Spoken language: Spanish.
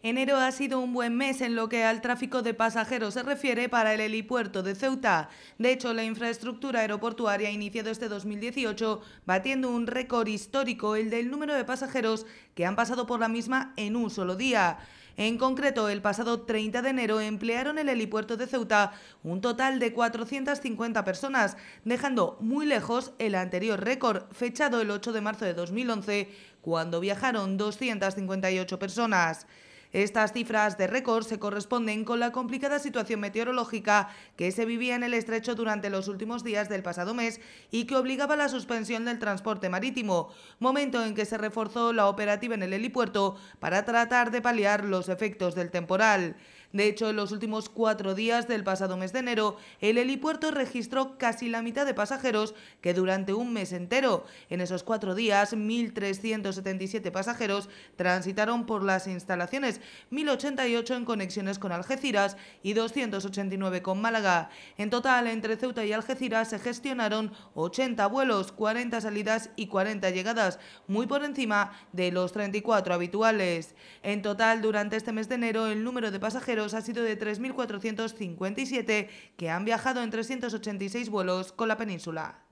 Enero ha sido un buen mes en lo que al tráfico de pasajeros se refiere para el helipuerto de Ceuta. De hecho, la infraestructura aeroportuaria ha iniciado este 2018 batiendo un récord histórico, el del número de pasajeros que han pasado por la misma en un solo día. En concreto, el pasado 30 de enero emplearon el helipuerto de Ceuta un total de 450 personas, dejando muy lejos el anterior récord, fechado el 8 de marzo de 2011, cuando viajaron 258 personas. Estas cifras de récord se corresponden con la complicada situación meteorológica que se vivía en el estrecho durante los últimos días del pasado mes y que obligaba a la suspensión del transporte marítimo, momento en que se reforzó la operativa en el helipuerto para tratar de paliar los efectos del temporal. De hecho, en los últimos cuatro días del pasado mes de enero, el helipuerto registró casi la mitad de pasajeros que durante un mes entero. En esos cuatro días, 1.377 pasajeros transitaron por las instalaciones, 1.088 en conexiones con Algeciras y 289 con Málaga. En total, entre Ceuta y Algeciras se gestionaron 80 vuelos, 40 salidas y 40 llegadas, muy por encima de los 34 habituales. En total, durante este mes de enero, el número de pasajeros ha sido de 3.457 que han viajado en 386 vuelos con la península.